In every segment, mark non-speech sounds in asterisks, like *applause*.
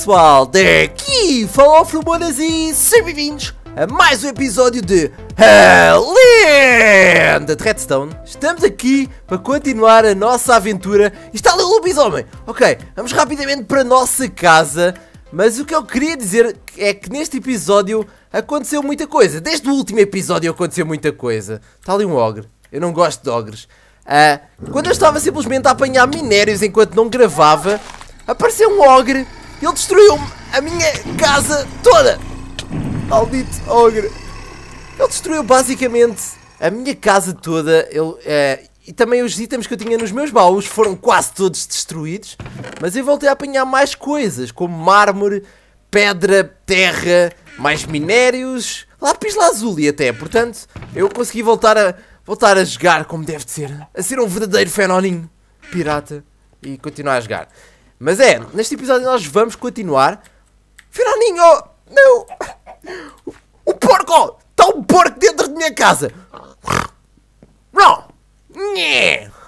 pessoal, daqui Falofel Humanas e sejam bem-vindos a mais um episódio de a Lenda de Redstone. Estamos aqui para continuar a nossa aventura. Está ali o lobisomem. Ok, vamos rapidamente para a nossa casa. Mas o que eu queria dizer é que neste episódio aconteceu muita coisa. Desde o último episódio aconteceu muita coisa. Está ali um ogre. Eu não gosto de ogres. Uh, quando eu estava simplesmente a apanhar minérios enquanto não gravava, apareceu um ogre ele destruiu-me a minha casa toda! Maldito ogre! Ele destruiu basicamente a minha casa toda. Ele, é, e também os itens que eu tinha nos meus baús foram quase todos destruídos. Mas eu voltei a apanhar mais coisas, como mármore, pedra, terra, mais minérios, lápis lazuli até. Portanto, eu consegui voltar a, voltar a jogar como deve ser. A ser um verdadeiro fenoninho pirata e continuar a jogar. Mas é, neste episódio nós vamos continuar. Fernandinho! Não! O, o porco! Está um porco dentro da minha casa! Não!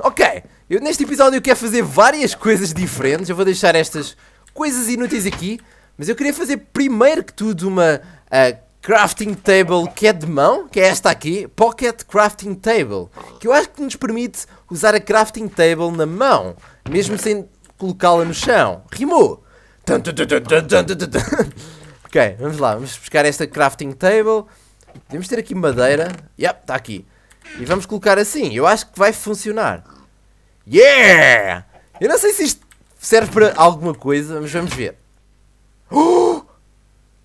Ok, eu neste episódio eu quero fazer várias coisas diferentes. Eu vou deixar estas coisas inúteis aqui. Mas eu queria fazer primeiro que tudo uma uh, crafting table que é de mão, que é esta aqui, Pocket Crafting Table, que eu acho que nos permite usar a crafting table na mão, mesmo sem colocá-la no chão. Rimou! ok, vamos lá, vamos buscar esta crafting table. Podemos ter aqui madeira. Yep, está aqui. E vamos colocar assim. Eu acho que vai funcionar. Yeah! Eu não sei se isto serve para alguma coisa, mas vamos ver. Oh!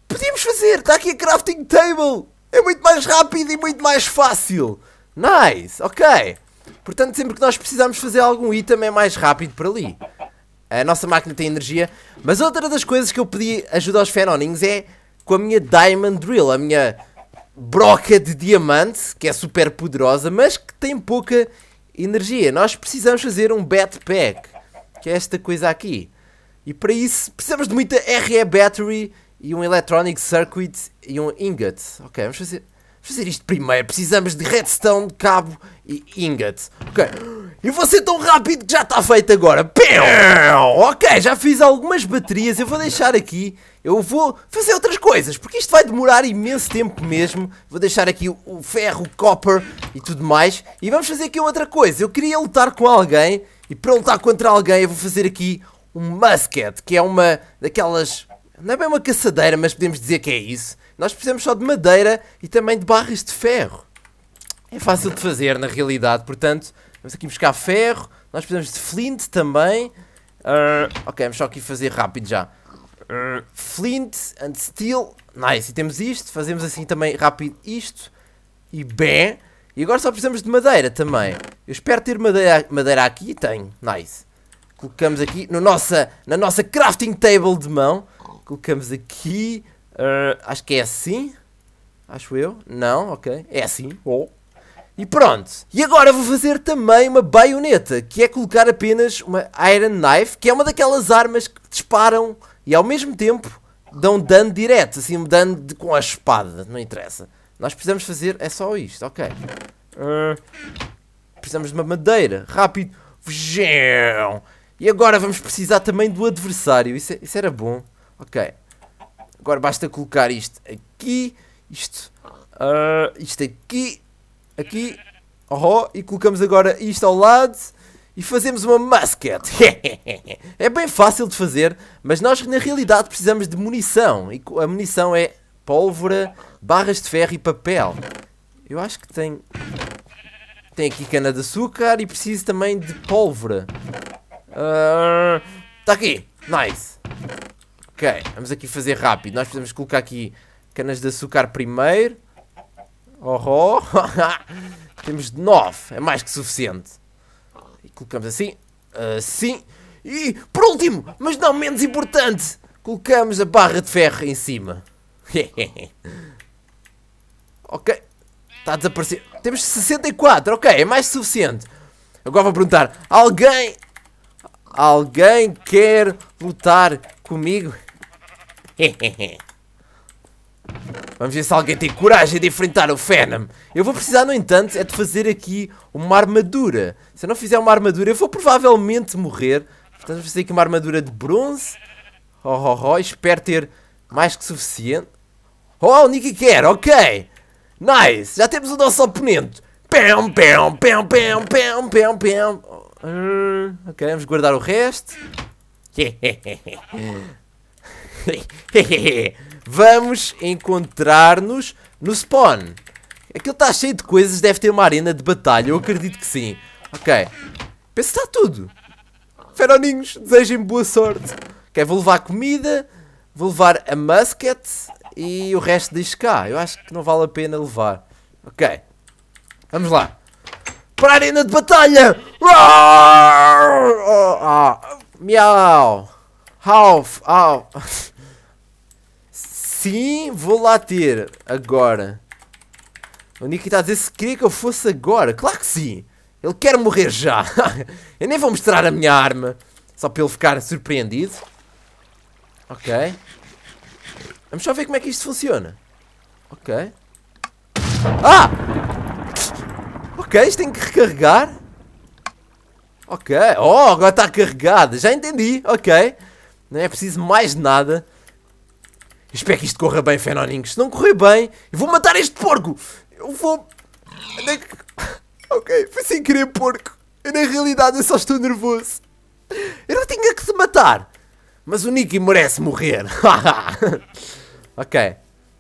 Podíamos fazer! Está aqui a crafting table! É muito mais rápido e muito mais fácil! Nice! Ok! Portanto, sempre que nós precisarmos fazer algum item é mais rápido para ali a nossa máquina tem energia. Mas outra das coisas que eu pedi ajuda aos fenoninhos é com a minha Diamond Drill, a minha broca de diamante, que é super poderosa, mas que tem pouca energia. Nós precisamos fazer um bat pack que é esta coisa aqui. E para isso precisamos de muita RE Battery e um Electronic Circuit e um Ingot. Ok, vamos fazer, vamos fazer isto primeiro. Precisamos de redstone, cabo e ingot. Ok. E vou ser tão rápido que já está feito agora. Pão! Ok, já fiz algumas baterias. Eu vou deixar aqui. Eu vou fazer outras coisas, porque isto vai demorar imenso tempo mesmo. Vou deixar aqui o ferro, o copper e tudo mais. E vamos fazer aqui outra coisa. Eu queria lutar com alguém. E para lutar contra alguém, eu vou fazer aqui um musket, que é uma daquelas. Não é bem uma caçadeira, mas podemos dizer que é isso. Nós precisamos só de madeira e também de barras de ferro. É fácil de fazer, na realidade, portanto, Vamos aqui buscar ferro. Nós precisamos de flint também. Uh, ok, vamos só aqui fazer rápido já. Uh, flint and steel. Nice. E temos isto. Fazemos assim também rápido isto. E bem. E agora só precisamos de madeira também. Eu espero ter madeira, madeira aqui. Tenho. Nice. Colocamos aqui no nossa, na nossa crafting table de mão. Colocamos aqui. Uh, acho que é assim. Acho eu. Não, ok. É assim. Oh. E pronto. E agora vou fazer também uma baioneta, que é colocar apenas uma Iron Knife, que é uma daquelas armas que disparam e ao mesmo tempo dão dano direto, assim, dano de, com a espada, não interessa. Nós precisamos fazer, é só isto, ok. Uh, precisamos de uma madeira, rápido. E agora vamos precisar também do adversário, isso, é, isso era bom. Ok. Agora basta colocar isto aqui, isto, uh, isto aqui aqui, oh, e colocamos agora isto ao lado e fazemos uma musket. *laughs* é bem fácil de fazer, mas nós na realidade precisamos de munição. E a munição é pólvora, barras de ferro e papel. Eu acho que tem... Tem aqui cana de açúcar e preciso também de pólvora. Uh, tá aqui. Nice. Ok, vamos aqui fazer rápido. Nós podemos colocar aqui canas de açúcar primeiro. Oh, oh. *laughs* Temos 9. É mais que suficiente. E colocamos assim. Assim. E, por último, mas não menos importante, colocamos a barra de ferro em cima. *laughs* ok. Está a desaparecer. Temos 64. Ok, é mais que suficiente. Agora vou perguntar. Alguém... Alguém quer lutar comigo? Hehehe. *laughs* Vamos ver se alguém tem coragem de enfrentar o Phenom. Eu vou precisar, no entanto, é de fazer aqui uma armadura. Se eu não fizer uma armadura, eu vou provavelmente morrer. Portanto, vou fazer aqui uma armadura de bronze. Oh, oh, oh, espero ter mais que suficiente. Oh, o Nicky quer, ok. Nice, já temos o nosso oponente. Pam, pam, pam, pam, pam, pam, pam. Hum, ah, ok, vamos guardar o resto. *laughs* *laughs* Vamos encontrar-nos no spawn. Aquilo está cheio de coisas, deve ter uma arena de batalha, eu acredito que sim. Ok. Penso que está tudo. Feroninhos, desejem boa sorte. Ok, vou levar comida, vou levar a musket e o resto deixo cá. Eu acho que não vale a pena levar. Ok. Vamos lá. Para a arena de batalha! Uau! Ah! Ah! Ah! Miau! Half! Au! *laughs* Sim, vou lá ter. Agora. O Nick está a dizer se queria que eu fosse agora. Claro que sim. Ele quer morrer já. *laughs* eu nem vou mostrar a minha arma. Só para ele ficar surpreendido. Ok. Vamos só ver como é que isto funciona. Ok. Ah! Ok, isto tem que recarregar. Ok. Oh, agora está carregado Já entendi. Ok. Não é preciso mais nada. Espero que isto corra bem, Fenoninhos. Se não correr bem, eu vou matar este porco. Eu vou... Ok, foi sem querer porco. Eu, na realidade, eu só estou nervoso. Eu não tinha que se matar. Mas o Nicky merece morrer. *laughs* ok.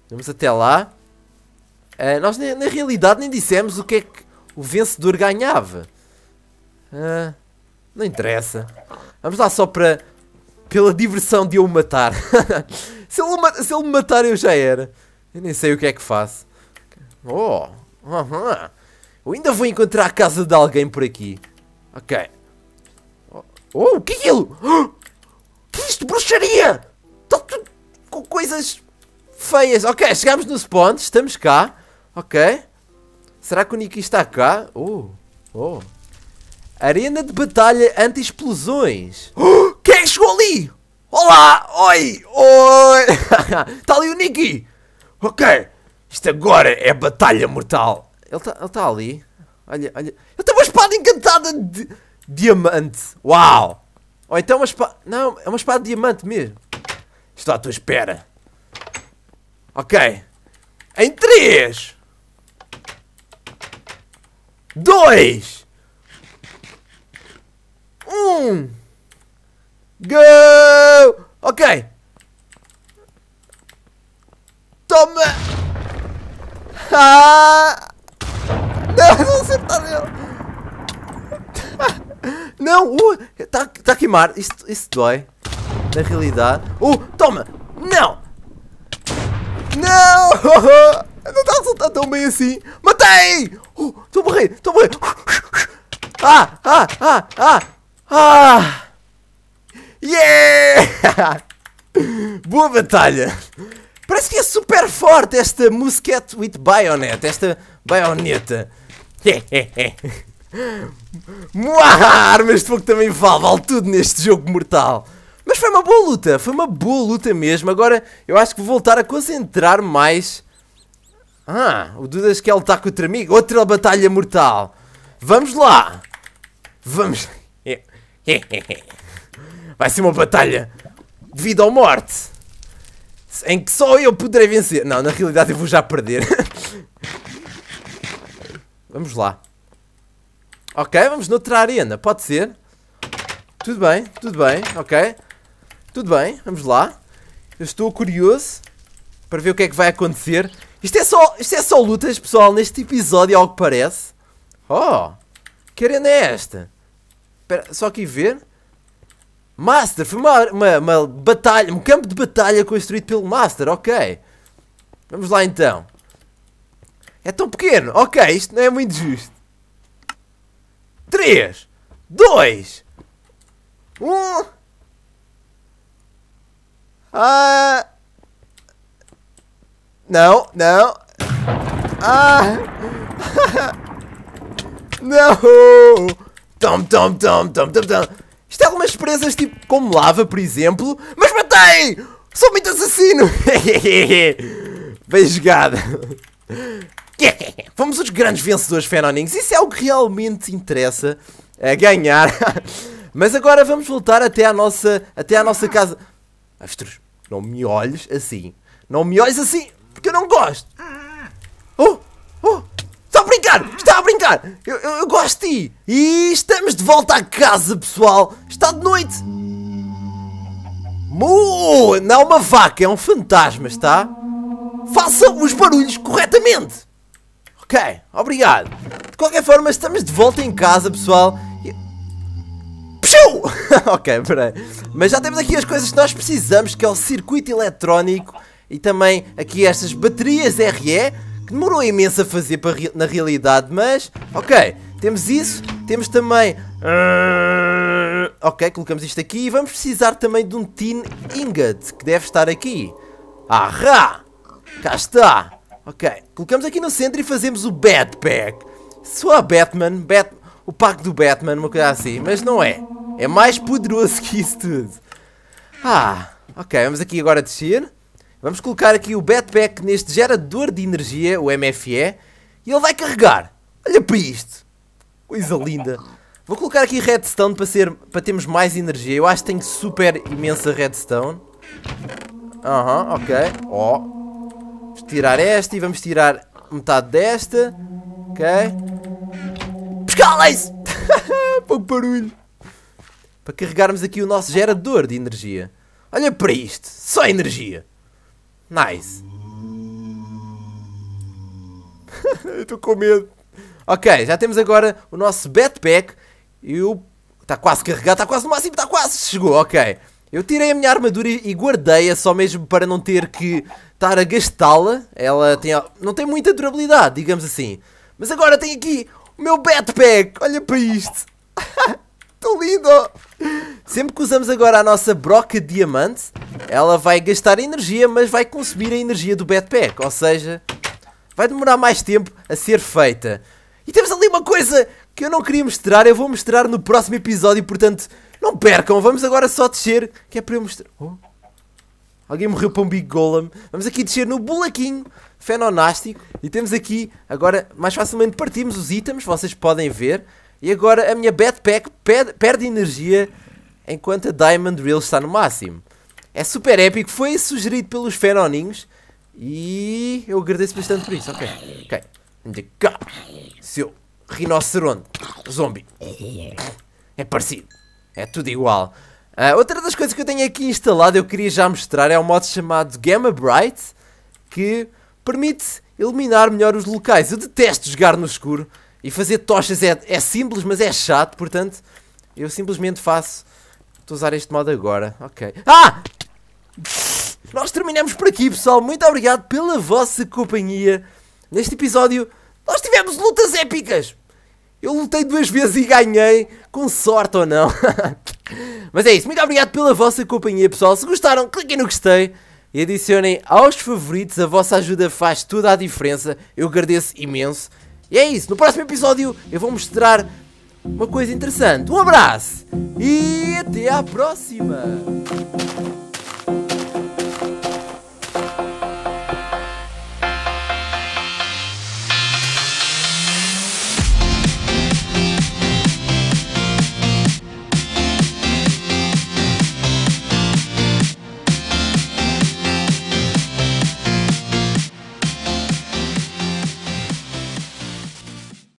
Vamos até lá. Uh, nós, na, na, realidade, nem dissemos o que é que o vencedor ganhava. Uh, não interessa. Vamos lá só para pela diversão de eu o matar. *laughs* se, ele, se ele me matar, eu já era. Eu nem sei o que é que faço. Oh, uh -huh. eu ainda vou encontrar a casa de alguém por aqui. Ok. Oh, oh o que é aquilo? Oh, *gasps* que é isto? Bruxaria! Está tudo com coisas feias. Ok, chegámos no spawn, estamos cá. Ok. Será que o Niki está cá? Oh, oh. Arena de batalha anti-explosões. Oh! *gasps* Quem é que chegou ali? Olá! Oi! Oi! Está *laughs* ali o Nicky! Ok, isto agora é batalha mortal. Ele está tá ali. Olha, olha. Eu tenho uma espada encantada de diamante. Uau! Ou então uma espada. Não, é uma espada de diamante mesmo. Estou à tua espera. Ok. Em 3, 2, 1. Go! Ok! Toma! Ah! Não, não acertaram Não! Uh, tá, tá a queimar. Isto, isto dói. Na realidade. Uh! Toma! Não! Não! *laughs* Não está a resultar tão bem assim. Matei! Estou uh, a morrer! Estou a morrer! Ah! Ah! Ah! Ah! Ah! Yeah! *laughs* Boa batalha! Parece que é super forte esta Musket with Bayonet, esta baioneta. *laughs* Muá! Armas de fogo também vale, vale tudo neste jogo mortal. Mas foi uma boa luta, foi uma boa luta mesmo. Agora eu acho que vou voltar a concentrar mais. Ah, o Dudas que ele está com outro amigo. Outra batalha mortal. Vamos lá! Vamos. *laughs* Vai ser uma batalha de vida ou morte. Em que só eu poderei vencer. Não, na realidade eu vou já perder. *laughs* vamos lá. Ok, vamos noutra arena. Pode ser. Tudo bem, tudo bem, ok. Tudo bem, vamos lá. Eu estou curioso para ver o que é que vai acontecer. Isto é só, isto é só lutas, pessoal, neste episódio, ao que parece. Oh, que arena é esta? Espera, só aqui ver. Master, foi uma, uma, uma, batalha, um campo de batalha construído pelo Master, ok. Vamos lá então. É tão pequeno, ok, isto não é muito justo. 3, 2, 1. Ah. Não, não. Ah. *laughs* não. Tom, tom, tom, tom, tom, tom. Isto é algumas presas tipo como lava, por exemplo. Mas matei! Sou muito assassino! *laughs* Bem jogada *laughs* Fomos os grandes vencedores, Fenonings. Isso é o que realmente interessa. É ganhar. *laughs* Mas agora vamos voltar até à nossa, até à nossa casa. astros não me olhes assim. Não me olhes assim, porque eu não gosto. Oh! Oh! brincar! Está a brincar! Eu, eu, eu gosto de ti! E estamos de volta à casa, pessoal! Está de noite! Não é uma vaca, é um fantasma, está? Faça os barulhos corretamente! Ok, obrigado! De qualquer forma, estamos de volta em casa, pessoal! Pshu! *laughs* ok, peraí. Mas já temos aqui as coisas que nós precisamos, que é o circuito eletrónico e também aqui estas baterias RE demorou imenso a fazer para, na realidade, mas ok, temos isso, temos também... Ok, colocamos isto aqui e vamos precisar também de um tin ingot, que deve estar aqui. Ahá! Cá está! Ok, colocamos aqui no centro e fazemos o bat sou Só Batman, Bat... o pack do Batman, uma coisa assim, mas não é. É mais poderoso que isso tudo. Ah, ok, vamos aqui agora descer. Vamos colocar aqui o Batpack neste gerador de energia, o MFE, e ele vai carregar. Olha para isto. Coisa linda. Vou colocar aqui redstone para, ser, para termos mais energia. Eu acho que tenho super imensa redstone. Aham, uhum, ok. Ó. Oh. Vamos tirar esta e vamos tirar metade desta. Ok. pescalem *laughs* Pouco barulho. Para carregarmos aqui o nosso gerador de energia. Olha para isto. Só energia. Nice. *laughs* Eu estou com medo. Ok, já temos agora o nosso backpack. E o... Está quase carregado, está quase no máximo, está quase. Chegou, ok. Eu tirei a minha armadura e guardei-a só mesmo para não ter que estar a gastá-la. Ela tem, não tem muita durabilidade, digamos assim. Mas agora tem aqui o meu backpack. Olha para isto. *laughs* Tão lindo! Sempre que usamos agora a nossa broca de diamante, ela vai gastar energia, mas vai consumir a energia do backpack. Ou seja, vai demorar mais tempo a ser feita. E temos ali uma coisa que eu não queria mostrar, eu vou mostrar no próximo episódio, portanto, não percam, vamos agora só descer, que é para eu mostrar... Oh. Alguém morreu para um Big Golem. Vamos aqui descer no bulaquinho fenonástico. E temos aqui, agora, mais facilmente partimos os itens, vocês podem ver. E agora a minha Backpack perde, perde energia enquanto a Diamond Reel está no máximo. É super épico, foi sugerido pelos fenoninhos e eu agradeço bastante por isso. Ok, ok. De cá, é seu rinoceronte, zombie. É parecido, é tudo igual. Uh, outra das coisas que eu tenho aqui instalado, eu queria já mostrar, é um modo chamado Gamma Bright, que permite iluminar melhor os locais. Eu detesto jogar no escuro, e fazer tochas é, é simples, mas é chato, portanto, eu simplesmente faço. Estou a usar este modo agora. Ok. Ah! Nós terminamos por aqui, pessoal. Muito obrigado pela vossa companhia. Neste episódio, nós tivemos lutas épicas. Eu lutei duas vezes e ganhei, com sorte ou não. *laughs* Mas é isso, muito obrigado pela vossa companhia, pessoal. Se gostaram, cliquem no gostei e adicionem aos favoritos. A vossa ajuda faz toda a diferença. Eu agradeço imenso. E é isso, no próximo episódio eu vou mostrar uma coisa interessante. Um abraço e até à próxima!